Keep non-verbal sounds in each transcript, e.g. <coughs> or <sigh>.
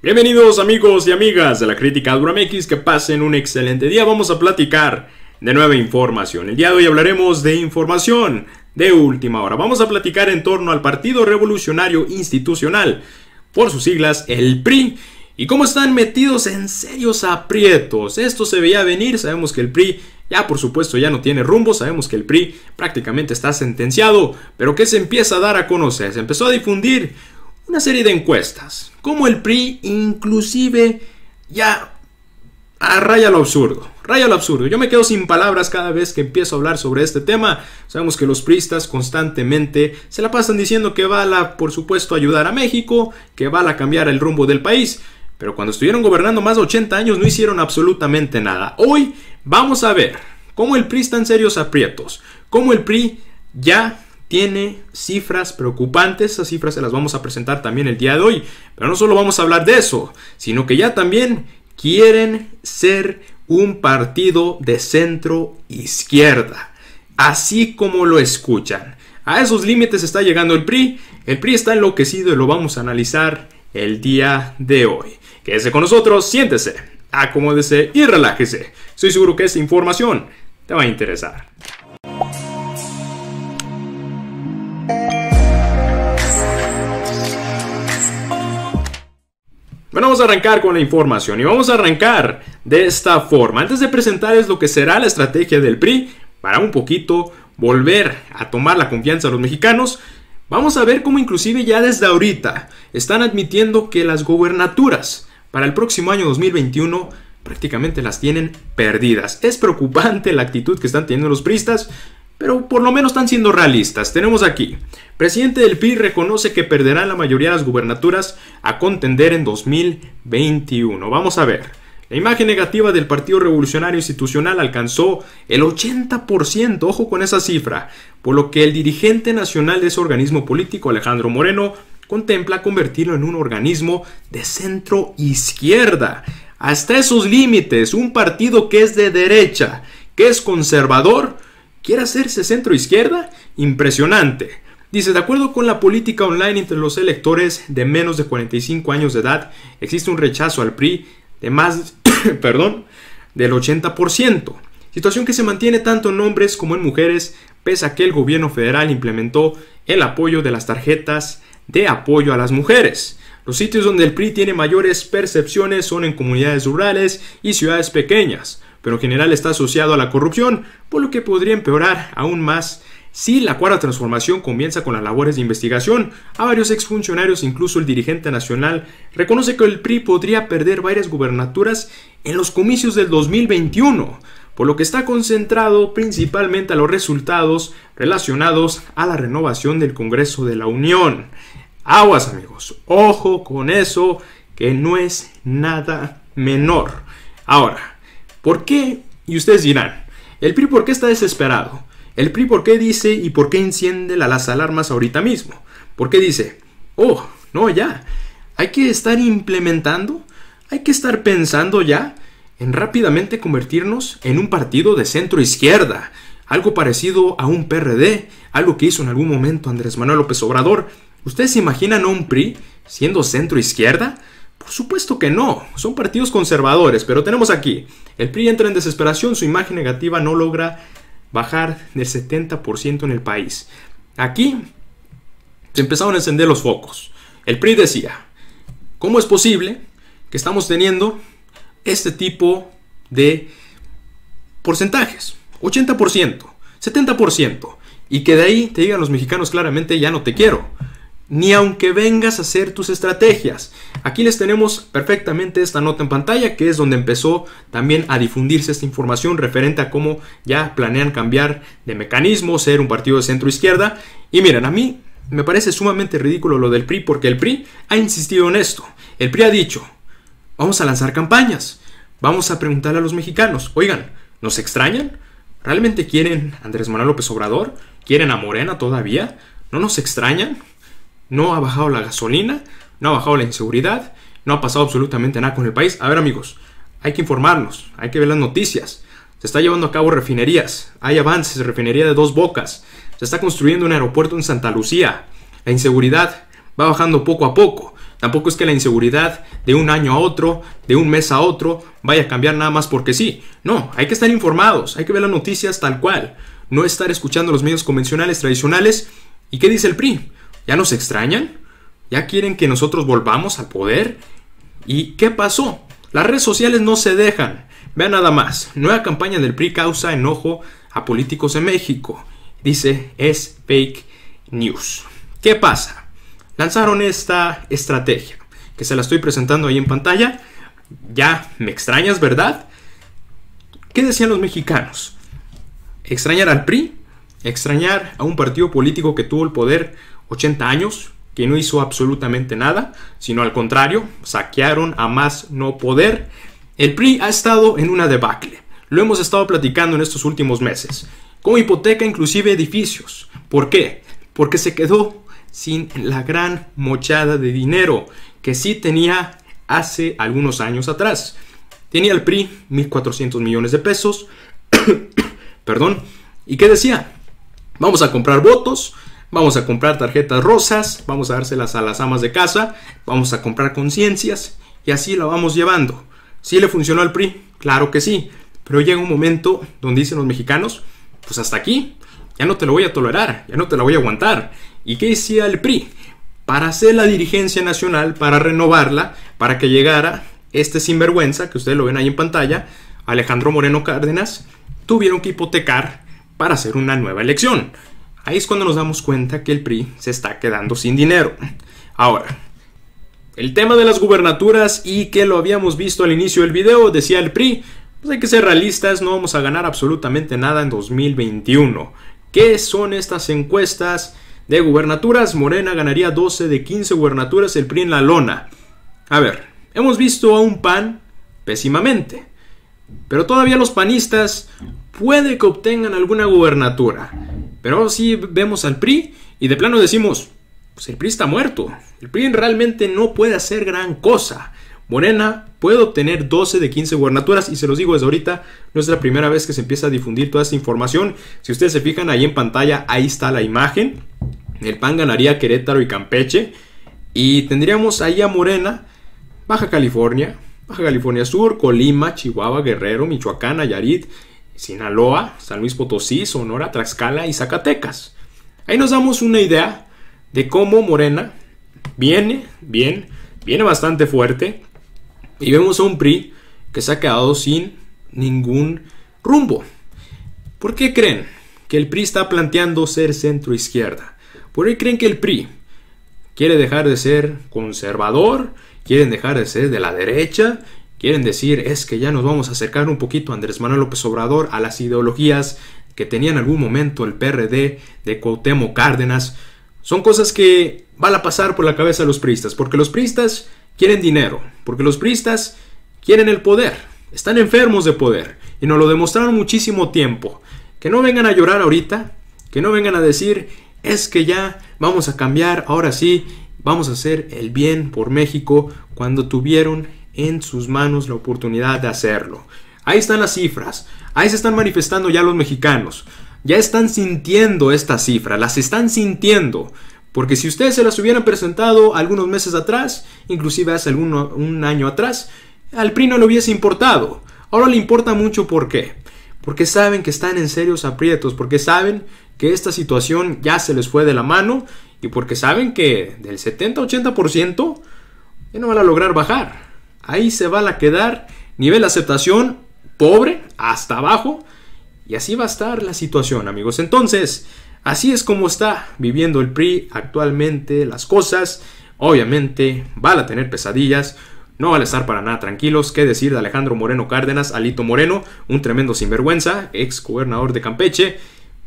Bienvenidos amigos y amigas de la crítica Duramex que pasen un excelente día. Vamos a platicar de nueva información. El día de hoy hablaremos de información de última hora. Vamos a platicar en torno al Partido Revolucionario Institucional, por sus siglas el PRI, y cómo están metidos en serios aprietos. Esto se veía venir, sabemos que el PRI ya por supuesto ya no tiene rumbo, sabemos que el PRI prácticamente está sentenciado, pero que se empieza a dar a conocer, se empezó a difundir una serie de encuestas, como el PRI inclusive ya a ah, raya lo absurdo, raya lo absurdo. Yo me quedo sin palabras cada vez que empiezo a hablar sobre este tema. Sabemos que los priistas constantemente se la pasan diciendo que va a, por supuesto, ayudar a México, que va a cambiar el rumbo del país. Pero cuando estuvieron gobernando más de 80 años no hicieron absolutamente nada. Hoy vamos a ver cómo el PRI está en serios aprietos, cómo el PRI ya tiene cifras preocupantes, esas cifras se las vamos a presentar también el día de hoy, pero no solo vamos a hablar de eso, sino que ya también quieren ser un partido de centro izquierda, así como lo escuchan. A esos límites está llegando el PRI, el PRI está enloquecido y lo vamos a analizar el día de hoy. Quédese con nosotros, siéntese, acomódese y relájese. Estoy seguro que esta información te va a interesar. arrancar con la información y vamos a arrancar de esta forma. Antes de presentarles lo que será la estrategia del PRI para un poquito volver a tomar la confianza de los mexicanos, vamos a ver cómo inclusive ya desde ahorita están admitiendo que las gobernaturas para el próximo año 2021 prácticamente las tienen perdidas. Es preocupante la actitud que están teniendo los PRIistas. Pero por lo menos están siendo realistas. Tenemos aquí, presidente del PIB reconoce que perderá la mayoría de las gubernaturas a contender en 2021. Vamos a ver. La imagen negativa del Partido Revolucionario Institucional alcanzó el 80%, ojo con esa cifra, por lo que el dirigente nacional de ese organismo político, Alejandro Moreno, contempla convertirlo en un organismo de centro izquierda. Hasta esos límites, un partido que es de derecha, que es conservador, ¿Quiere hacerse centro izquierda? Impresionante. Dice, de acuerdo con la política online entre los electores de menos de 45 años de edad, existe un rechazo al PRI de más, <coughs> perdón, del 80%, situación que se mantiene tanto en hombres como en mujeres, pese a que el gobierno federal implementó el apoyo de las tarjetas de apoyo a las mujeres. Los sitios donde el PRI tiene mayores percepciones son en comunidades rurales y ciudades pequeñas, pero en general está asociado a la corrupción, por lo que podría empeorar aún más si la cuarta transformación comienza con las labores de investigación. A varios exfuncionarios, incluso el dirigente nacional, reconoce que el PRI podría perder varias gubernaturas en los comicios del 2021 por lo que está concentrado principalmente a los resultados relacionados a la renovación del Congreso de la Unión. Aguas amigos, ojo con eso, que no es nada menor. Ahora, ¿Por qué? Y ustedes dirán, ¿el PRI por qué está desesperado? ¿El PRI por qué dice y por qué enciende las alarmas ahorita mismo? ¿Por qué dice, oh, no, ya, hay que estar implementando, hay que estar pensando ya en rápidamente convertirnos en un partido de centro izquierda, algo parecido a un PRD, algo que hizo en algún momento Andrés Manuel López Obrador. ¿Ustedes se imaginan a un PRI siendo centro izquierda? Por supuesto que no, son partidos conservadores, pero tenemos aquí, el PRI entra en desesperación, su imagen negativa no logra bajar del 70% en el país. Aquí se empezaron a encender los focos. El PRI decía, ¿cómo es posible que estamos teniendo este tipo de porcentajes? 80%, 70%, y que de ahí te digan los mexicanos claramente, ya no te quiero ni aunque vengas a hacer tus estrategias. Aquí les tenemos perfectamente esta nota en pantalla, que es donde empezó también a difundirse esta información referente a cómo ya planean cambiar de mecanismo, ser un partido de centro izquierda. Y miren, a mí me parece sumamente ridículo lo del PRI, porque el PRI ha insistido en esto. El PRI ha dicho, vamos a lanzar campañas, vamos a preguntar a los mexicanos, oigan, ¿nos extrañan? ¿Realmente quieren a Andrés Manuel López Obrador? ¿Quieren a Morena todavía? ¿No nos extrañan? No ha bajado la gasolina, no ha bajado la inseguridad, no ha pasado absolutamente nada con el país. A ver amigos, hay que informarnos, hay que ver las noticias. Se está llevando a cabo refinerías, hay avances, refinería de dos bocas, se está construyendo un aeropuerto en Santa Lucía. La inseguridad va bajando poco a poco. Tampoco es que la inseguridad de un año a otro, de un mes a otro, vaya a cambiar nada más porque sí. No, hay que estar informados, hay que ver las noticias tal cual. No estar escuchando los medios convencionales, tradicionales. ¿Y qué dice el PRI? ¿Ya nos extrañan? ¿Ya quieren que nosotros volvamos al poder? ¿Y qué pasó? Las redes sociales no se dejan. Vean nada más. Nueva campaña del PRI causa enojo a políticos en México. Dice, es fake news. ¿Qué pasa? Lanzaron esta estrategia, que se la estoy presentando ahí en pantalla. Ya me extrañas, ¿verdad? ¿Qué decían los mexicanos? ¿Extrañar al PRI? ¿Extrañar a un partido político que tuvo el poder 80 años, que no hizo absolutamente nada, sino al contrario, saquearon a más no poder. El PRI ha estado en una debacle. Lo hemos estado platicando en estos últimos meses. Con hipoteca inclusive edificios. ¿Por qué? Porque se quedó sin la gran mochada de dinero que sí tenía hace algunos años atrás. Tenía el PRI 1.400 millones de pesos. <coughs> Perdón. ¿Y qué decía? Vamos a comprar votos, Vamos a comprar tarjetas rosas, vamos a dárselas a las amas de casa, vamos a comprar conciencias y así la vamos llevando. ¿Sí le funcionó al PRI? Claro que sí, pero llega un momento donde dicen los mexicanos, pues hasta aquí, ya no te lo voy a tolerar, ya no te la voy a aguantar. ¿Y qué decía el PRI? Para hacer la dirigencia nacional, para renovarla, para que llegara este sinvergüenza, que ustedes lo ven ahí en pantalla, Alejandro Moreno Cárdenas, tuvieron que hipotecar para hacer una nueva elección. Ahí es cuando nos damos cuenta que el PRI se está quedando sin dinero. Ahora, el tema de las gubernaturas y que lo habíamos visto al inicio del video, decía el PRI, pues hay que ser realistas, no vamos a ganar absolutamente nada en 2021. ¿Qué son estas encuestas de gubernaturas? Morena ganaría 12 de 15 gubernaturas, el PRI en la lona. A ver, hemos visto a un PAN pésimamente. Pero todavía los panistas puede que obtengan alguna gubernatura. Pero si vemos al PRI y de plano decimos, pues el PRI está muerto. El PRI realmente no puede hacer gran cosa. Morena puede obtener 12 de 15 gubernaturas y se los digo desde ahorita, no es la primera vez que se empieza a difundir toda esta información. Si ustedes se fijan ahí en pantalla, ahí está la imagen. El PAN ganaría Querétaro y Campeche y tendríamos ahí a Morena, Baja California, Baja California Sur, Colima, Chihuahua, Guerrero, Michoacán, Nayarit, Sinaloa, San Luis Potosí, Sonora, Tlaxcala y Zacatecas. Ahí nos damos una idea de cómo Morena viene, bien, viene bastante fuerte y vemos a un PRI que se ha quedado sin ningún rumbo. ¿Por qué creen que el PRI está planteando ser centro izquierda? ¿Por qué creen que el PRI quiere dejar de ser conservador quieren dejar de ser de la derecha, quieren decir es que ya nos vamos a acercar un poquito Andrés Manuel López Obrador, a las ideologías que tenía en algún momento el PRD de Cuauhtémoc Cárdenas. Son cosas que van a pasar por la cabeza de los priistas, porque los priistas quieren dinero, porque los priistas quieren el poder, están enfermos de poder y nos lo demostraron muchísimo tiempo. Que no vengan a llorar ahorita, que no vengan a decir es que ya vamos a cambiar ahora sí Vamos a hacer el bien por México cuando tuvieron en sus manos la oportunidad de hacerlo. Ahí están las cifras, ahí se están manifestando ya los mexicanos, ya están sintiendo estas cifras, las están sintiendo. Porque si ustedes se las hubieran presentado algunos meses atrás, inclusive hace algún un año atrás, al PRI no le hubiese importado. Ahora le importa mucho por qué. Porque saben que están en serios aprietos, porque saben que esta situación ya se les fue de la mano y porque saben que del 70-80% ya no van a lograr bajar. Ahí se van a quedar nivel de aceptación pobre hasta abajo. Y así va a estar la situación, amigos. Entonces, así es como está viviendo el PRI actualmente las cosas. Obviamente, van a tener pesadillas. No van a estar para nada tranquilos. ¿Qué decir de Alejandro Moreno Cárdenas, Alito Moreno, un tremendo sinvergüenza, ex gobernador de Campeche?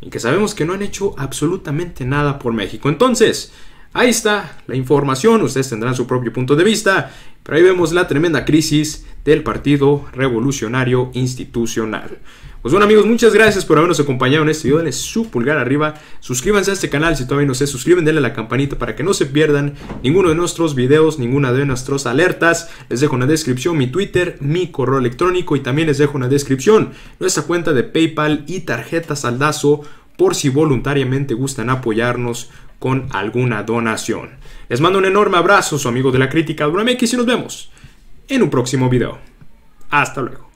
y que sabemos que no han hecho absolutamente nada por México. Entonces, Ahí está la información, ustedes tendrán su propio punto de vista, pero ahí vemos la tremenda crisis del Partido Revolucionario Institucional. Pues bueno amigos, muchas gracias por habernos acompañado en este video, denle su pulgar arriba, suscríbanse a este canal si todavía no se suscriben, denle a la campanita para que no se pierdan ninguno de nuestros videos, ninguna de nuestras alertas, les dejo en la descripción mi Twitter, mi correo electrónico y también les dejo en la descripción nuestra cuenta de PayPal y tarjeta saldazo por si voluntariamente gustan apoyarnos con alguna donación. Les mando un enorme abrazo, su amigo de la crítica Duramex, y nos vemos en un próximo video. Hasta luego.